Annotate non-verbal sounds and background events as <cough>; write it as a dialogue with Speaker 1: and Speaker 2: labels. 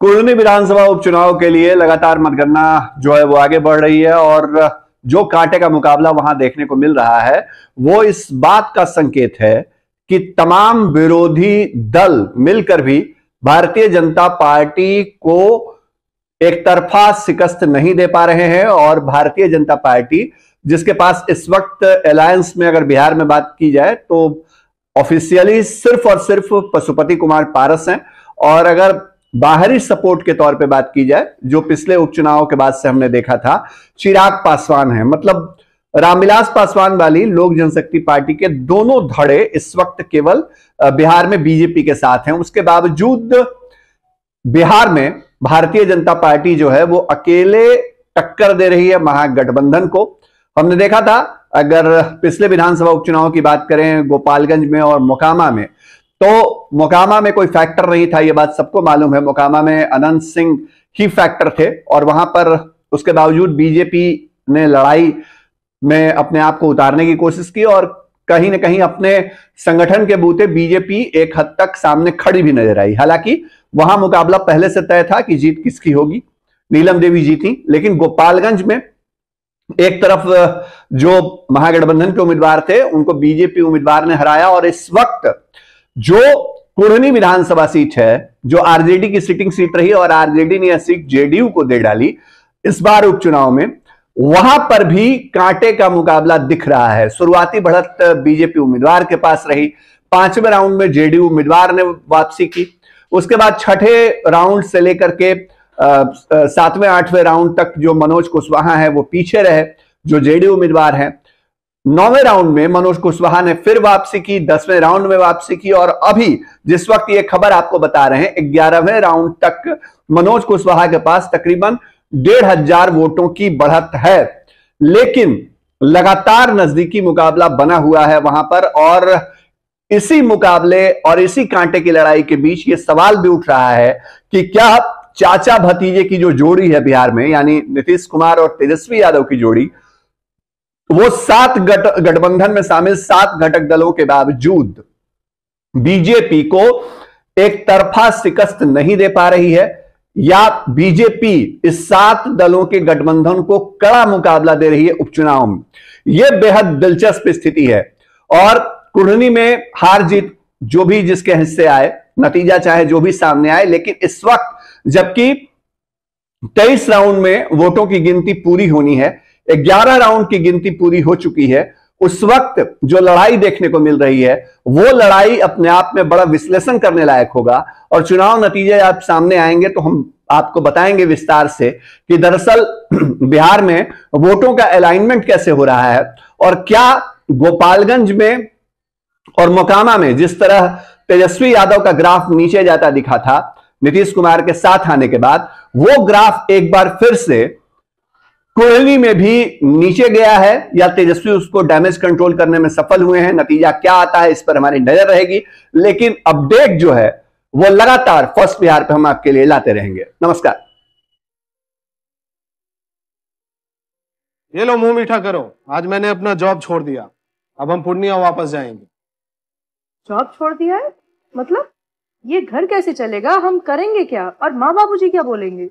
Speaker 1: कुल्लू विधानसभा उपचुनाव के लिए लगातार मतगणना जो है वो आगे बढ़ रही है और जो कांटे का मुकाबला वहां देखने को मिल रहा है वो इस बात का संकेत है कि तमाम विरोधी दल मिलकर भी भारतीय जनता पार्टी को एक तरफा शिकस्त नहीं दे पा रहे हैं और भारतीय जनता पार्टी जिसके पास इस वक्त अलायंस में अगर बिहार में बात की जाए तो ऑफिशियली सिर्फ और सिर्फ पशुपति कुमार पारस हैं और अगर बाहरी सपोर्ट के तौर पे बात की जाए जो पिछले उपचुनाव के बाद से हमने देखा था चिराग पासवान है मतलब रामविलास पासवान वाली लोक जनशक्ति पार्टी के दोनों धड़े इस वक्त केवल बिहार में बीजेपी के साथ हैं उसके बावजूद बिहार में भारतीय जनता पार्टी जो है वो अकेले टक्कर दे रही है महागठबंधन को हमने देखा था अगर पिछले विधानसभा उपचुनाव की बात करें गोपालगंज में और मोकामा में तो मोकामा में कोई फैक्टर नहीं था यह बात सबको मालूम है मोकामा में अनंत सिंह ही फैक्टर थे और वहां पर उसके बावजूद बीजेपी ने लड़ाई में अपने आप को उतारने की कोशिश की और कहीं ना कहीं अपने संगठन के बूते बीजेपी एक हद तक सामने खड़ी भी नजर आई हालांकि वहां मुकाबला पहले से तय था कि जीत किसकी होगी नीलम देवी जीती लेकिन गोपालगंज में एक तरफ जो महागठबंधन के उम्मीदवार थे उनको बीजेपी उम्मीदवार ने हराया और इस वक्त जो कोढ़नी विधानसभा सीट है जो आरजेडी की सिटिंग सीट रही और आरजेडी ने यह सीट जेडीयू को दे डाली इस बार उपचुनाव में वहां पर भी कांटे का मुकाबला दिख रहा है शुरुआती बढ़त बीजेपी उम्मीदवार के पास रही पांचवें राउंड में जेडीयू उम्मीदवार ने वापसी की उसके बाद छठे राउंड से लेकर के सातवें आठवें राउंड तक जो मनोज कुशवाहा है वो पीछे रहे जो जेडीयू उम्मीदवार हैं नौवे राउंड में मनोज कुशवाहा ने फिर वापसी की दसवें राउंड में वापसी की और अभी जिस वक्त ये खबर आपको बता रहे हैं ग्यारहवें राउंड तक मनोज कुशवाहा के पास तकरीबन डेढ़ हजार वोटों की बढ़त है लेकिन लगातार नजदीकी मुकाबला बना हुआ है वहां पर और इसी मुकाबले और इसी कांटे की लड़ाई के बीच ये सवाल भी उठ रहा है कि क्या चाचा भतीजे की जो जोड़ी है बिहार में यानी नीतीश कुमार और तेजस्वी यादव की जोड़ी वो सात गठबंधन में शामिल सात घटक दलों के बावजूद बीजेपी को एक तरफा शिकस्त नहीं दे पा रही है या बीजेपी इस सात दलों के गठबंधन को कड़ा मुकाबला दे रही है उपचुनाव में यह बेहद दिलचस्प स्थिति है और कुढ़नी में हार जीत जो भी जिसके हिस्से आए नतीजा चाहे जो भी सामने आए लेकिन इस वक्त जबकि तेईस राउंड में वोटों की गिनती पूरी होनी है ग्यारह राउंड की गिनती पूरी हो चुकी है उस वक्त जो लड़ाई देखने को मिल रही है वो लड़ाई अपने आप में बड़ा विश्लेषण करने लायक होगा और चुनाव नतीजे आप सामने आएंगे तो हम आपको बताएंगे विस्तार से कि दरअसल <clears throat> बिहार में वोटों का अलाइनमेंट कैसे हो रहा है और क्या गोपालगंज में और मोकामा में जिस तरह तेजस्वी यादव का ग्राफ नीचे जाता दिखा था नीतीश कुमार के साथ आने के बाद वो ग्राफ एक बार फिर से कोहली में भी नीचे गया है या तेजस्वी उसको डैमेज कंट्रोल करने में सफल हुए हैं नतीजा क्या आता है इस पर हमारी नजर रहेगी लेकिन अपडेट जो है वो लगातार फर्स्ट बिहार पे हम आपके लिए लाते रहेंगे नमस्कार
Speaker 2: ये लो मुंह मीठा करो आज मैंने अपना जॉब छोड़ दिया अब हम पूर्णिया वापस जाएंगे जॉब छोड़ दिया है मतलब ये घर कैसे चलेगा हम करेंगे क्या और माँ बाबूजी क्या बोलेंगे